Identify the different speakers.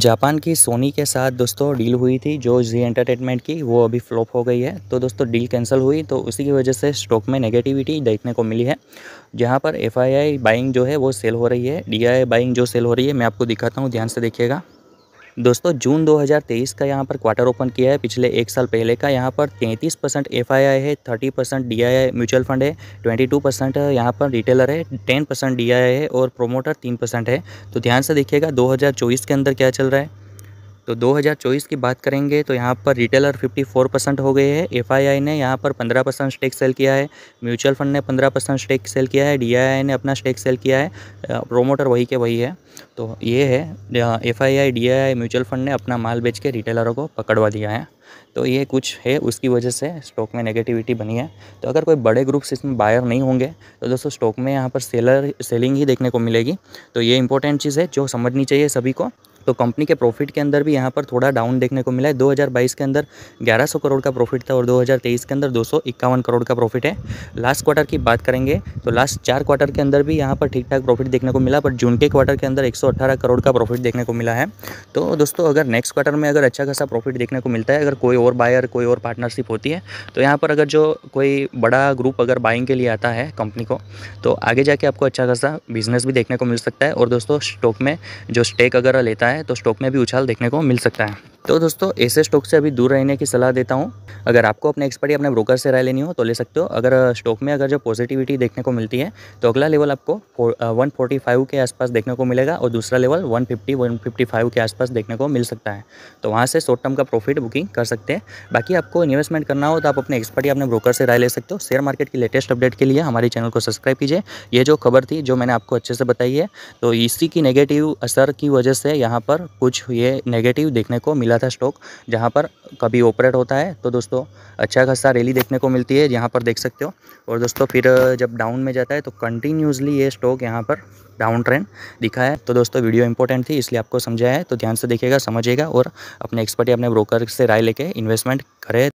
Speaker 1: Japan की सोनी के साथ दोस्तों डील हुई थी जो जी एंटरटेनमेंट की वो अभी फ्लॉप हो गई है तो दोस्तों डील कैंसिल हुई तो उसी की वजह से स्टॉक में नेगेटिविटी देखने को मिली है जहाँ पर एफ बाइंग जो है वो सेल हो रही है डी बाइंग जो सेल हो रही है मैं आपको दिखाता हूँ ध्यान से देखिएगा दोस्तों जून 2023 का यहाँ पर क्वार्टर ओपन किया है पिछले एक साल पहले का यहाँ पर 33 परसेंट एफ है 30 परसेंट डी म्यूचुअल फंड है 22 परसेंट यहाँ पर रिटेलर है 10 परसेंट डी है और प्रोमोटर 3 परसेंट है तो ध्यान से देखिएगा 2024 के अंदर क्या चल रहा है तो 2024 की बात करेंगे तो यहाँ पर रिटेलर 54 परसेंट हो गए हैं एफआईआई ने यहाँ पर 15 परसेंट स्टेक सेल किया है म्यूचुअल फंड ने 15 परसेंट स्टेक सेल किया है डीआईआई ने अपना स्टेक सेल किया है प्रोमोटर वही के वही है तो ये है F I I mutual fund ने अपना माल बेच के रिटेलरों को पकड़वा दिया है तो ये कुछ है उसकी वजह से स्टॉक में नेगेटिविटी बनी है तो अगर कोई बड़े ग्रुप्स इसमें बायर नहीं होंगे तो दोस्तों स्टॉक में यहाँ पर सेलर सेलिंग ही देखने को मिलेगी तो ये इंपॉर्टेंट चीज़ है जो समझनी चाहिए सभी को तो कंपनी के प्रॉफिट के अंदर भी यहाँ पर थोड़ा डाउन देखने को मिला है 2022 के अंदर 1100 करोड़ का प्रॉफिट था और 2023 के अंदर दो करोड़ का प्रॉफिट है लास्ट क्वार्टर की बात करेंगे तो लास्ट चार क्वार्टर के अंदर भी यहाँ पर ठीक ठाक प्रॉफिट देखने को मिला पर जून के क्वार्टर के अंदर एक करोड़ का प्रॉफिट देखने को मिला है तो दोस्तों अगर नेक्स्ट क्वार्टर में अगर अच्छा खासा प्रॉफिट देखने को मिलता है अगर कोई और बायर कोई और पार्टनरशिप होती है तो यहाँ पर अगर जो कोई बड़ा ग्रुप अगर बाइंग के लिए आता है कंपनी को तो आगे जाके आपको अच्छा खासा बिजनेस भी देखने को मिल सकता है और दोस्तों स्टॉक में जो स्टेक अगर लेता है है तो स्टॉक में भी उछाल देखने को मिल सकता है तो दोस्तों ऐसे स्टॉक से अभी दूर रहने की सलाह देता हूँ अगर आपको अपने एक्सपर्ट या अपने ब्रोकर से राय लेनी हो तो ले सकते हो अगर स्टॉक में अगर जो पॉजिटिविटी देखने को मिलती है तो अगला लेवल आपको वन फोर्टी फाइव के आसपास देखने को मिलेगा और दूसरा level one fifty one fifty five के आसपास देखने को मिल सकता है तो वहाँ से शॉर्ट टर्म का प्रॉफिट बुकिंग कर सकते हैं बाकी आपको इन्वेस्टमेंट करना हो तो आप अपने एक्सपर्ट या अपने ब्रोकर से राय ले सकते हो शेयर मार्केट की लेटेस्ट अपडेट के लिए हमारे चैनल को सब्सक्राइब कीजिए ये जो खबर थी जो मैंने आपको अच्छे से बताई है तो इसी की नेगेटिव असर की वजह से यहाँ पर कुछ ये नेगेटिव देखने को मिला मिला था स्टॉक जहाँ पर कभी ऑपरेट होता है तो दोस्तों अच्छा खासा रैली देखने को मिलती है यहाँ पर देख सकते हो और दोस्तों फिर जब डाउन में जाता है तो कंटिन्यूसली ये स्टॉक यहाँ पर डाउन ट्रेंड दिखा है तो दोस्तों वीडियो इंपॉर्टेंट थी इसलिए आपको समझाया है तो ध्यान से देखिएगा समझिएगा और अपने एक्सपर्ट या अपने ब्रोकर से राय लेके इन्वेस्टमेंट करें